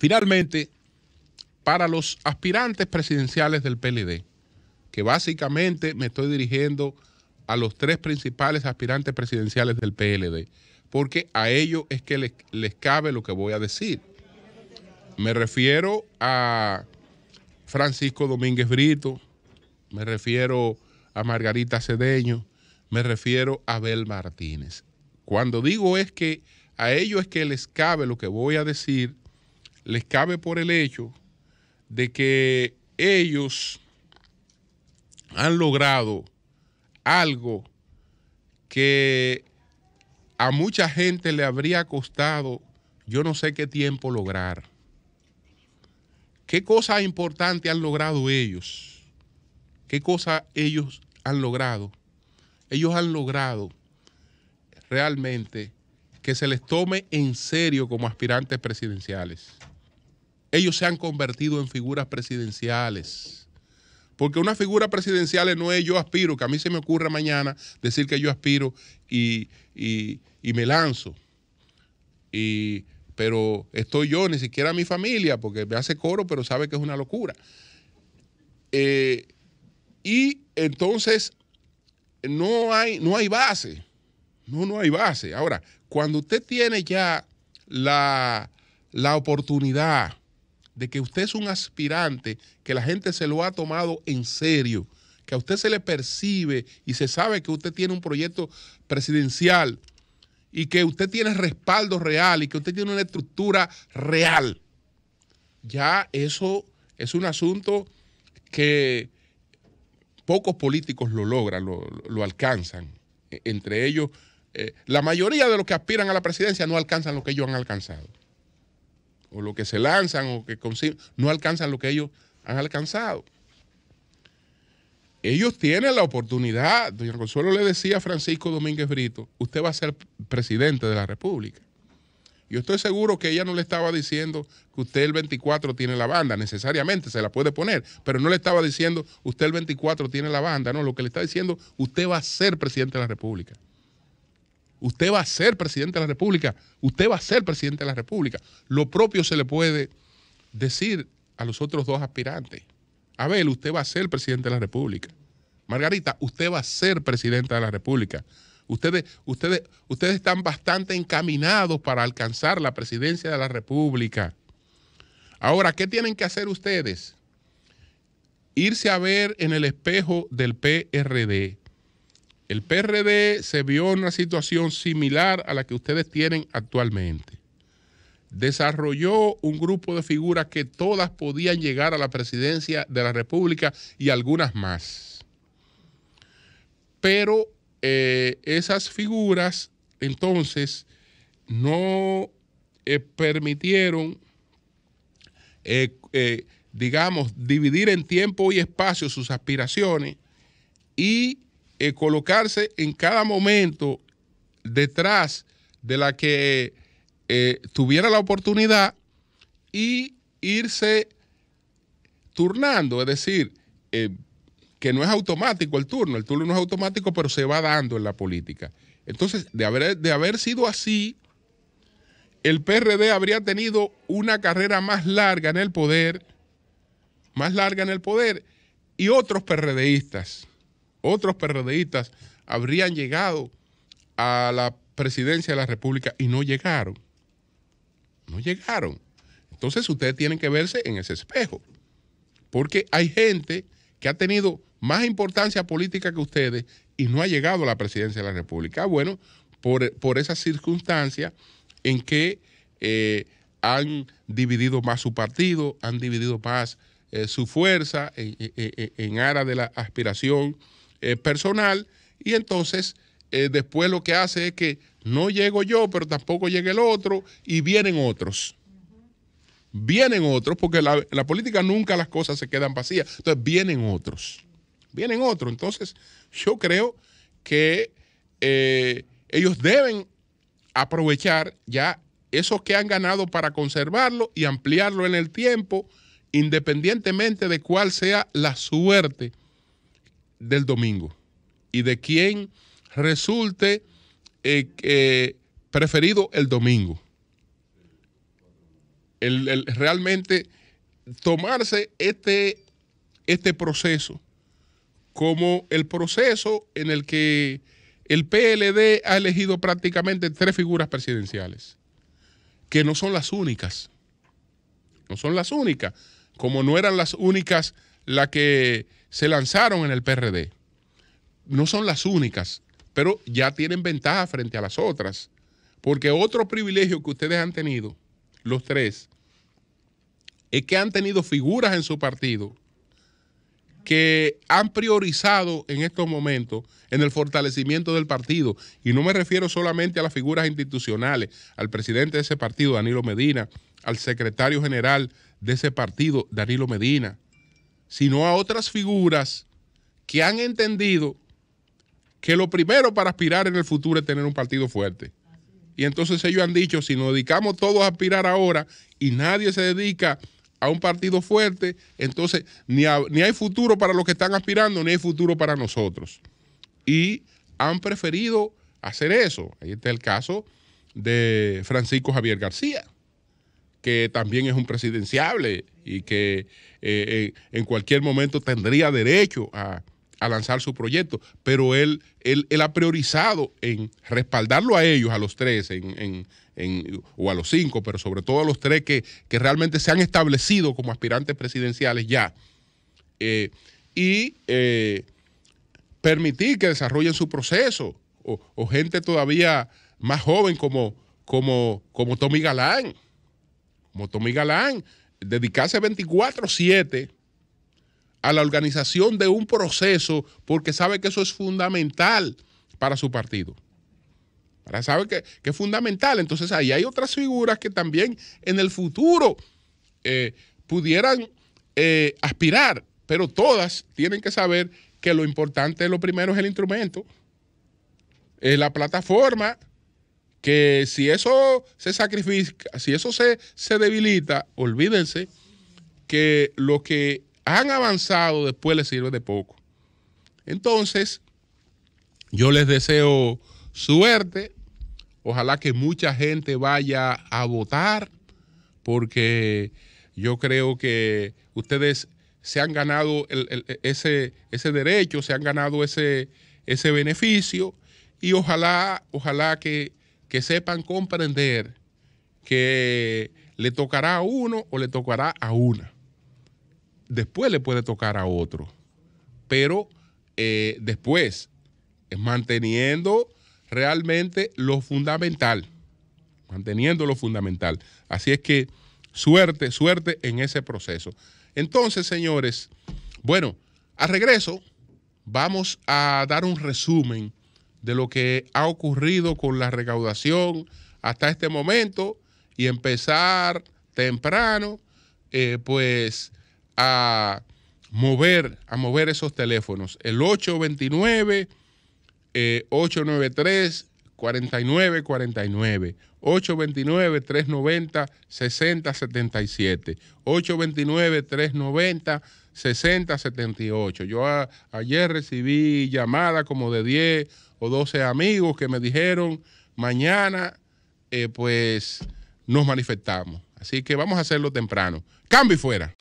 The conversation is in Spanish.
Finalmente, para los aspirantes presidenciales del PLD, que básicamente me estoy dirigiendo a los tres principales aspirantes presidenciales del PLD, porque a ellos es que les, cabe lo que voy a decir. Me refiero a Francisco Domínguez Brito, me refiero a Margarita Cedeño, me refiero a Abel Martínez. Cuando digo es que a ellos es que les cabe lo que voy a decir, les cabe por el hecho de que ellos han logrado algo que a mucha gente le habría costado yo no sé qué tiempo lograr. ¿Qué cosa importante han logrado ellos? ¿Qué cosa ellos han logrado? Ellos han logrado realmente que se les tome en serio como aspirantes presidenciales ellos se han convertido en figuras presidenciales. Porque una figura presidencial no es yo aspiro, que a mí se me ocurra mañana decir que yo aspiro y, me lanzo. pero estoy yo, ni siquiera mi familia, porque me hace coro, pero sabe que es una locura. Eh, y entonces no hay, no hay base. No, no hay base. Ahora, cuando usted tiene ya la, la oportunidad de que usted es un aspirante, que la gente se lo ha tomado en serio, que a usted se le percibe y se sabe que usted tiene un proyecto presidencial y que usted tiene respaldo real y que usted tiene una estructura real. Ya eso es un asunto que pocos políticos lo logran, lo, alcanzan. E-, entre ellos, eh, la mayoría de los que aspiran a la presidencia no alcanzan lo que ellos han alcanzado o lo que se lanzan o que consiguen, no alcanzan lo que ellos han alcanzado. Ellos tienen la oportunidad, doña Consuelo le decía a Francisco Domínguez Brito, usted va a ser presidente de la República. Yo estoy seguro que ella no le estaba diciendo que usted el 24 tiene la banda, necesariamente se la puede poner, pero no le estaba diciendo usted el 24 tiene la banda, no, lo que le está diciendo usted va a ser presidente de la República. Usted va a ser presidente de la República. Usted va a ser presidente de la República. Lo propio se le puede decir a los otros dos aspirantes. Abel, usted va a ser presidente de la República. Margarita, usted va a ser presidenta de la República. Ustedes, ustedes, ustedes están bastante encaminados para alcanzar la presidencia de la República. Ahora, ¿qué tienen que hacer ustedes? Irse a ver en el espejo del PRD el PRD se vio en una situación similar a la que ustedes tienen actualmente. Desarrolló un grupo de figuras que todas podían llegar a la presidencia de la República y algunas más. Pero eh, esas figuras entonces no eh, permitieron, eh, digamos, dividir en tiempo y espacio sus aspiraciones y eh, colocarse en cada momento detrás de la que eh, tuviera la oportunidad y irse turnando, es decir, eh, que no es automático el turno, el turno no es automático, pero se va dando en la política. Entonces, de haber, de haber sido así, el PRD habría tenido una carrera más larga en el poder, más larga en el poder, y otros PRDistas otros PRDistas habrían llegado a la presidencia de la República y no llegaron. No llegaron. Entonces ustedes tienen que verse en ese espejo. Porque hay gente que ha tenido más importancia política que ustedes y no ha llegado a la presidencia de la República. Bueno, por, por esa circunstancia en que eh, han dividido más su partido, han dividido más eh, su fuerza en, en, de la aspiración eh, personal y entonces eh, después lo que hace es que no llego yo, pero tampoco llega el otro y vienen otros. Vienen otros, porque la, en la política nunca las cosas se quedan vacías. Entonces vienen otros. Vienen otros. Entonces yo creo que eh, ellos deben aprovechar ya esos que han ganado para conservarlo y ampliarlo en el tiempo, independientemente de cuál sea la suerte del domingo y de quien resulte eh, preferido el domingo. realmente tomarse este, este proceso como el proceso en el que el PLD ha elegido prácticamente tres figuras presidenciales, que no son las únicas, no son las únicas, como no eran las únicas las que se lanzaron en el PRD. No son las únicas, pero ya tienen ventaja frente a las otras. Porque otro privilegio que ustedes han tenido, los tres, es que han tenido figuras en su partido que han priorizado en estos momentos en el fortalecimiento del partido. Y no me refiero solamente a las figuras institucionales, al presidente de ese partido, Danilo Medina, al secretario general de ese partido, Danilo Medina, sino a otras figuras que han entendido que lo primero para aspirar en el futuro es tener un partido fuerte. Y entonces ellos han dicho, si nos dedicamos todos a aspirar ahora y nadie se dedica a un partido fuerte, entonces ni, ni hay futuro para los que están aspirando, ni hay futuro para nosotros. Y han preferido hacer eso. Ahí está el caso de Francisco Javier García que también es un presidenciable y que eh, en cualquier momento tendría derecho a, lanzar su proyecto, pero él, él, él, ha priorizado en respaldarlo a ellos, a los tres, en, en, en, o a los cinco, pero sobre todo a los tres que, realmente se han establecido como aspirantes presidenciales ya, eh, y eh, permitir que desarrollen su proceso, o, o, gente todavía más joven como, como, como Tommy Galán como Tommy Galán, dedicarse 24-7 a la organización de un proceso porque sabe que eso es fundamental para su partido. Para sabe que, es fundamental. Entonces ahí hay otras figuras que también en el futuro eh, pudieran eh, aspirar, pero todas tienen que saber que lo importante, lo primero es el instrumento, es la plataforma que si eso se sacrifica, si eso se, se debilita, olvídense que lo que han avanzado después les sirve de poco. Entonces, yo les deseo suerte. Ojalá que mucha gente vaya a votar, porque yo creo que ustedes se han ganado ese, ese, derecho, se han ganado ese, ese beneficio, y ojalá, ojalá que que sepan comprender que le tocará a uno o le tocará a una. Después le puede tocar a otro. Pero eh, después, es manteniendo realmente lo fundamental. Manteniendo lo fundamental. Así es que suerte, suerte en ese proceso. Entonces, señores, bueno, a regreso vamos a dar un resumen de lo que ha ocurrido con la recaudación hasta este momento y empezar temprano, eh, pues a mover, a mover esos teléfonos. El 829 893 4949 829 390 6077 829 390 6078. Yo ayer recibí llamada como de 10 o 12 amigos que me dijeron, mañana eh, pues nos manifestamos. Así que vamos a hacerlo temprano. Cambio y fuera.